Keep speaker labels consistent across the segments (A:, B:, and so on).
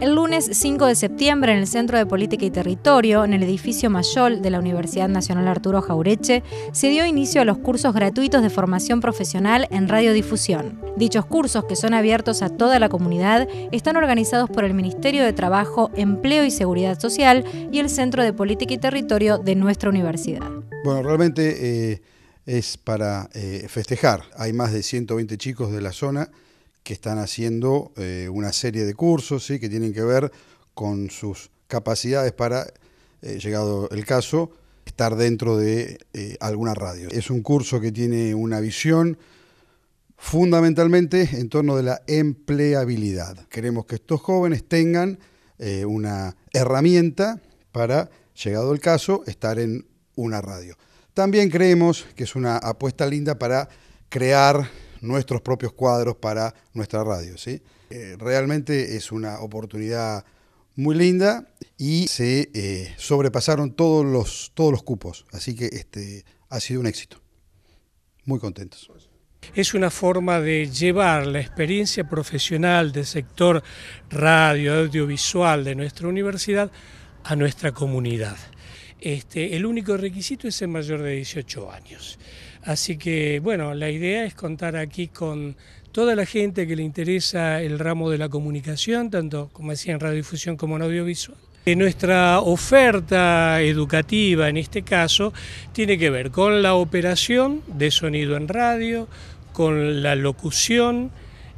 A: El lunes 5 de septiembre, en el Centro de Política y Territorio, en el edificio Mayol de la Universidad Nacional Arturo Jaureche, se dio inicio a los cursos gratuitos de formación profesional en radiodifusión. Dichos cursos, que son abiertos a toda la comunidad, están organizados por el Ministerio de Trabajo, Empleo y Seguridad Social y el Centro de Política y Territorio de nuestra universidad.
B: Bueno, realmente eh, es para eh, festejar. Hay más de 120 chicos de la zona que están haciendo eh, una serie de cursos ¿sí? que tienen que ver con sus capacidades para, eh, llegado el caso, estar dentro de eh, alguna radio. Es un curso que tiene una visión fundamentalmente en torno de la empleabilidad. Queremos que estos jóvenes tengan una herramienta para, llegado el caso, estar en una radio. También creemos que es una apuesta linda para crear nuestros propios cuadros para nuestra radio. ¿sí? Eh, realmente es una oportunidad muy linda y se eh, sobrepasaron todos los, todos los cupos, así que este, ha sido un éxito. Muy contentos.
C: Es una forma de llevar la experiencia profesional del sector radio, audiovisual de nuestra universidad a nuestra comunidad. Este, el único requisito es el mayor de 18 años. Así que, bueno, la idea es contar aquí con toda la gente que le interesa el ramo de la comunicación, tanto como decía en radiodifusión como en audiovisual. Nuestra oferta educativa en este caso tiene que ver con la operación de sonido en radio, con la locución,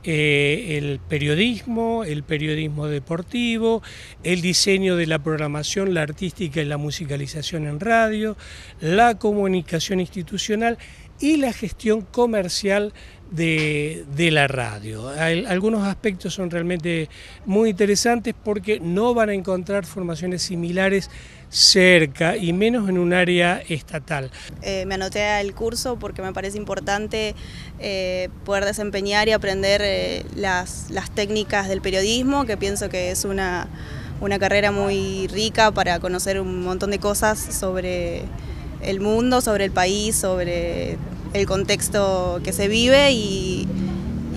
C: eh, el periodismo, el periodismo deportivo, el diseño de la programación, la artística y la musicalización en radio, la comunicación institucional y la gestión comercial de, la radio. algunos aspectos son realmente muy interesantes porque no van a encontrar formaciones similares cerca y menos en un área estatal.
D: Eh, me anoté al curso porque me parece importante eh, poder desempeñar y aprender eh, las, las, técnicas del periodismo, que pienso que es una, una carrera muy rica para conocer un montón de cosas sobre el mundo, sobre el país, sobre el contexto que se vive y,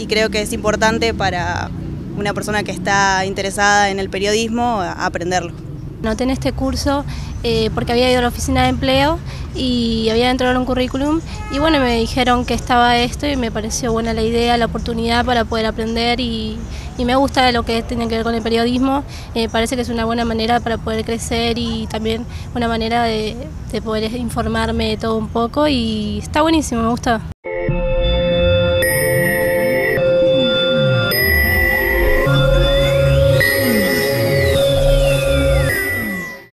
D: creo que es importante para una persona que está interesada en
E: el periodismo aprenderlo. Noté en este curso eh, porque había ido a la oficina de empleo y había entrado un currículum y bueno, me dijeron que estaba esto y me pareció buena la idea, la oportunidad para poder aprender y, me gusta lo que tiene que ver con el periodismo, eh, parece que es una buena manera para poder crecer y también una manera de, de poder informarme de todo un poco y está buenísimo, me gusta.